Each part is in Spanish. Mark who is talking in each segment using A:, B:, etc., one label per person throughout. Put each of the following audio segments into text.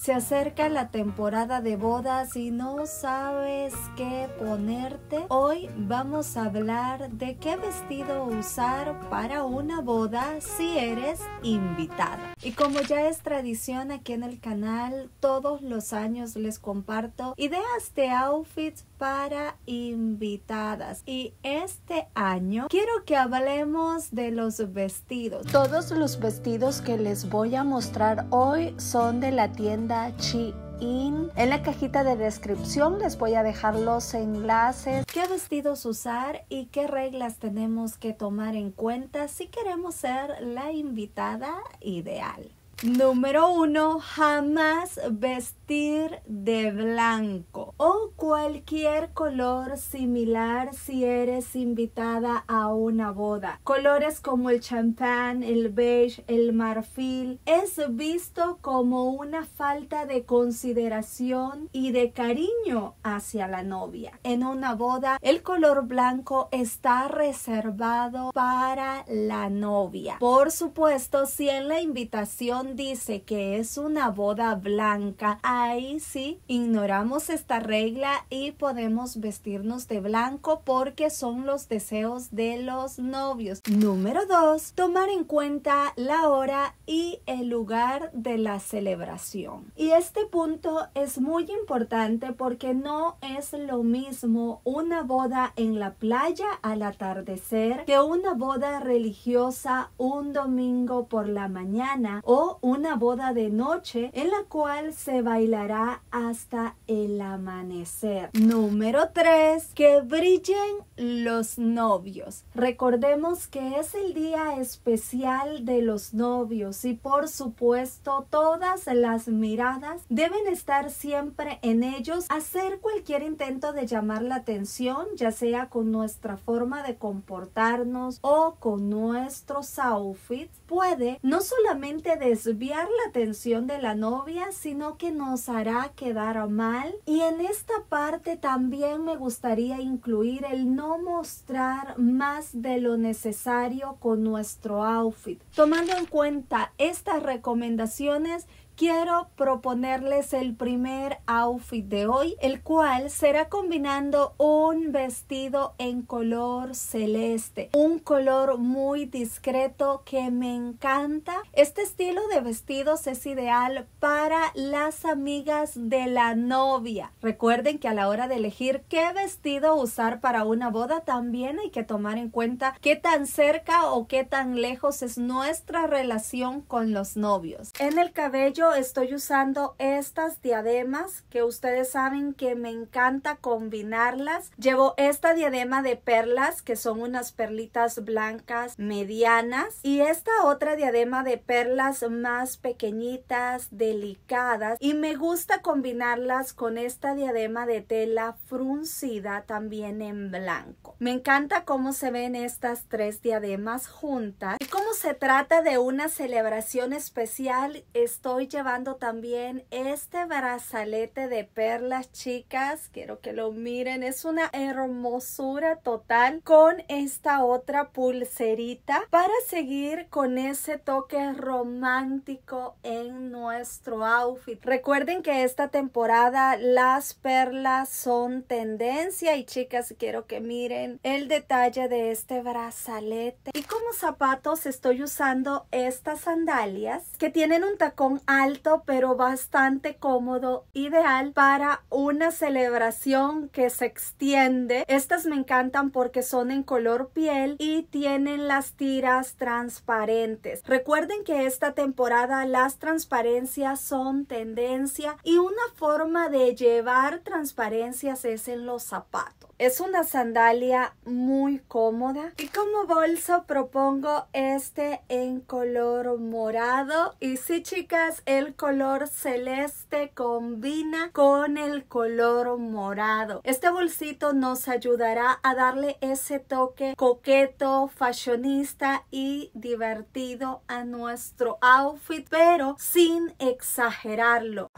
A: Se acerca la temporada de bodas y no sabes qué ponerte. Hoy vamos a hablar de qué vestido usar para una boda si eres invitada. Y como ya es tradición aquí en el canal, todos los años les comparto ideas de outfits para invitadas. Y este año quiero que hablemos de los vestidos. Todos los vestidos que les voy a mostrar hoy son de la tienda Chi In. En la cajita de descripción les voy a dejar los enlaces. ¿Qué vestidos usar y qué reglas tenemos que tomar en cuenta si queremos ser la invitada ideal? Número uno, jamás vestir de blanco o cualquier color similar si eres invitada a una boda. Colores como el champán, el beige, el marfil es visto como una falta de consideración y de cariño hacia la novia. En una boda, el color blanco está reservado para la novia. Por supuesto, si en la invitación dice que es una boda blanca, ahí sí ignoramos esta regla y podemos vestirnos de blanco porque son los deseos de los novios. Número dos Tomar en cuenta la hora y el lugar de la celebración. Y este punto es muy importante porque no es lo mismo una boda en la playa al atardecer que una boda religiosa un domingo por la mañana o una boda de noche en la cual se bailará hasta el amanecer. Número 3. Que brillen los novios. Recordemos que es el día especial de los novios y por supuesto todas las miradas deben estar siempre en ellos. Hacer cualquier intento de llamar la atención, ya sea con nuestra forma de comportarnos o con nuestros outfits, puede no solamente decir la atención de la novia, sino que nos hará quedar mal. Y en esta parte también me gustaría incluir el no mostrar más de lo necesario con nuestro outfit. Tomando en cuenta estas recomendaciones, quiero proponerles el primer outfit de hoy, el cual será combinando un vestido en color celeste, un color muy discreto que me encanta. Este estilo de vestidos es ideal para las amigas de la novia. Recuerden que a la hora de elegir qué vestido usar para una boda también hay que tomar en cuenta qué tan cerca o qué tan lejos es nuestra relación con los novios. En el cabello estoy usando estas diademas que ustedes saben que me encanta combinarlas. Llevo esta diadema de perlas que son unas perlitas blancas medianas y esta otra diadema de perlas más pequeñitas, delicadas y me gusta combinarlas con esta diadema de tela fruncida también en blanco. Me encanta cómo se ven estas tres diademas juntas y cómo se trata de una celebración especial, estoy llevando también este brazalete de perlas, chicas. Quiero que lo miren, es una hermosura total con esta otra pulserita para seguir con ese toque romántico en nuestro outfit. Recuerden que esta temporada las perlas son tendencia y chicas, quiero que miren el detalle de este brazalete y como zapatos estoy usando estas sandalias que tienen un tacón alto pero bastante cómodo, ideal para una celebración que se extiende. Estas me encantan porque son en color piel y tienen las tiras transparentes. Recuerden que esta temporada las transparencias son tendencia y una forma de llevar transparencias es en los zapatos. Es una sandalia muy cómoda y como bolso propongo este en color morado y sí chicas el color celeste combina con el color morado. Este bolsito nos ayudará a darle ese toque coqueto, fashionista y divertido a nuestro outfit pero sin exagerarlo.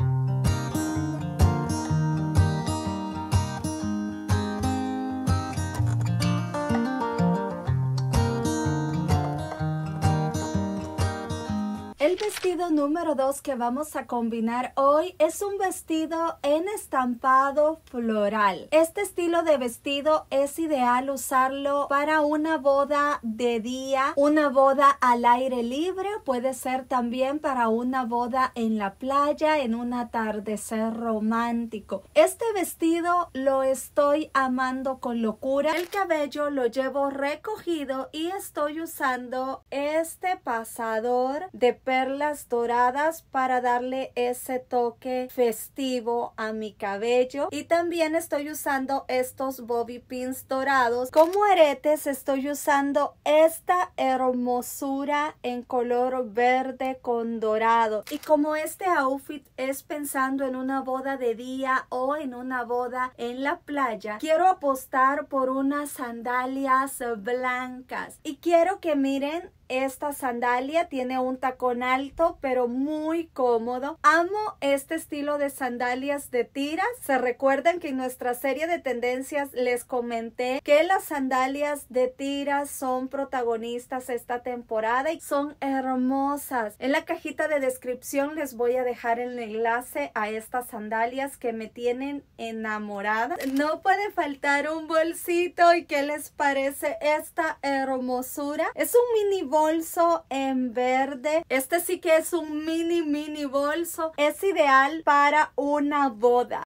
A: vestido número 2 que vamos a combinar hoy es un vestido en estampado floral. Este estilo de vestido es ideal usarlo para una boda de día, una boda al aire libre, puede ser también para una boda en la playa, en un atardecer romántico. Este vestido lo estoy amando con locura. El cabello lo llevo recogido y estoy usando este pasador de perlas las doradas para darle ese toque festivo a mi cabello. Y también estoy usando estos bobby pins dorados. Como aretes estoy usando esta hermosura en color verde con dorado. Y como este outfit es pensando en una boda de día o en una boda en la playa, quiero apostar por unas sandalias blancas. Y quiero que miren esta sandalia tiene un tacón alto, pero muy cómodo. Amo este estilo de sandalias de tiras. Se recuerdan que en nuestra serie de tendencias les comenté que las sandalias de tiras son protagonistas esta temporada y son hermosas. En la cajita de descripción les voy a dejar el enlace a estas sandalias que me tienen enamorada. No puede faltar un bolsito y qué les parece esta hermosura. Es un mini bolso en verde. Este sí que es un mini mini bolso. Es ideal para una boda.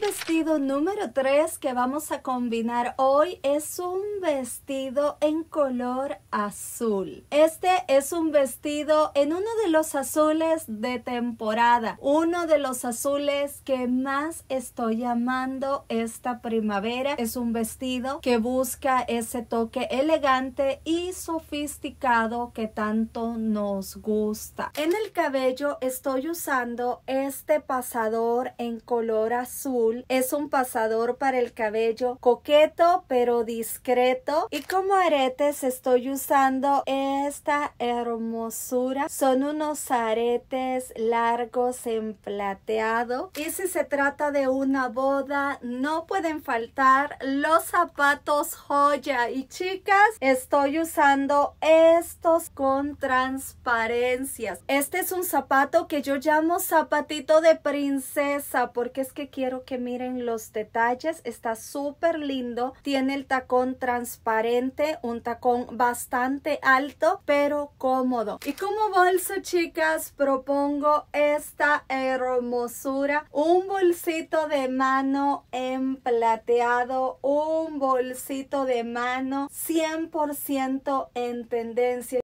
A: vestido número 3 que vamos a combinar hoy es un vestido en color azul. Este es un vestido en uno de los azules de temporada, uno de los azules que más estoy amando esta primavera. Es un vestido que busca ese toque elegante y sofisticado que tanto nos gusta. En el cabello estoy usando este pasador en color azul es un pasador para el cabello coqueto pero discreto. Y como aretes estoy usando esta hermosura. Son unos aretes largos en plateado. Y si se trata de una boda no pueden faltar los zapatos joya. Y chicas estoy usando estos con transparencias. Este es un zapato que yo llamo zapatito de princesa porque es que quiero que miren los detalles, está súper lindo, tiene el tacón transparente, un tacón bastante alto, pero cómodo. Y como bolso, chicas, propongo esta hermosura, un bolsito de mano en plateado, un bolsito de mano 100% en tendencia.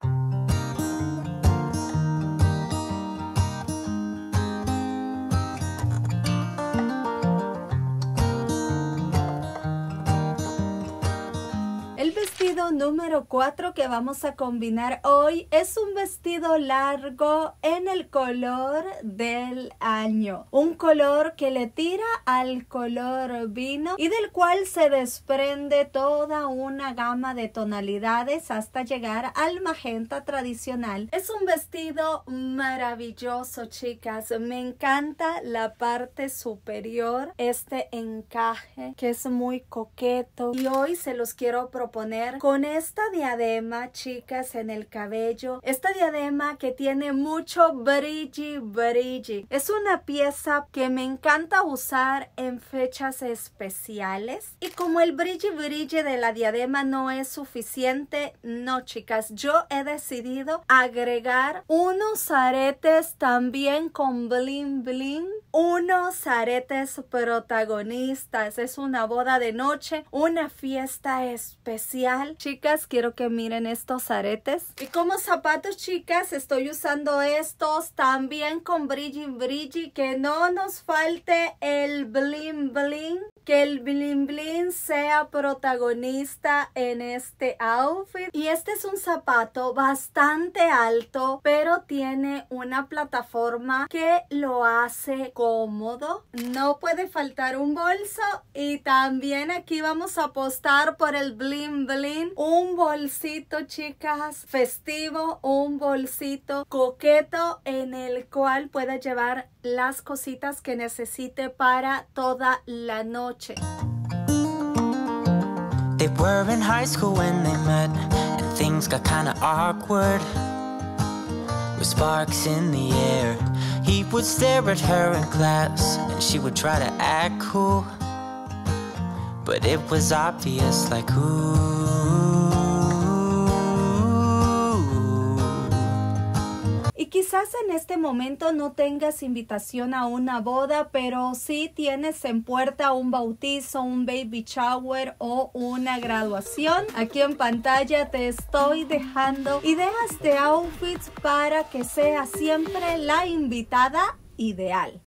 A: número 4 que vamos a combinar hoy es un vestido largo en el color del año. Un color que le tira al color vino y del cual se desprende toda una gama de tonalidades hasta llegar al magenta tradicional. Es un vestido maravilloso, chicas. Me encanta la parte superior, este encaje que es muy coqueto y hoy se los quiero proponer con esta diadema, chicas, en el cabello. Esta diadema que tiene mucho brilli, brilli. Es una pieza que me encanta usar en fechas especiales. Y como el brilli, brilli de la diadema no es suficiente, no, chicas. Yo he decidido agregar unos aretes también con bling, bling. Unos aretes protagonistas. Es una boda de noche, una fiesta especial. Chicas, chicas, quiero que miren estos aretes. Y como zapatos, chicas, estoy usando estos también con brilli brilli. Que no nos falte el bling bling que el bling bling sea protagonista en este outfit. Y este es un zapato bastante alto, pero tiene una plataforma que lo hace cómodo. No puede faltar un bolso y también aquí vamos a apostar por el bling bling. Un bolsito, chicas, festivo, un bolsito coqueto en el cual pueda llevar las cositas que necesite para toda la noche noche. They were in high school when they met, and things got kinda awkward. With sparks in the air, he would stare at her in class, and she would try to act cool. But it was obvious, like, ooh. Y quizás en este momento no tengas invitación a una boda, pero sí tienes en puerta un bautizo, un baby shower o una graduación. Aquí en pantalla te estoy dejando ideas de outfits para que seas siempre la invitada ideal.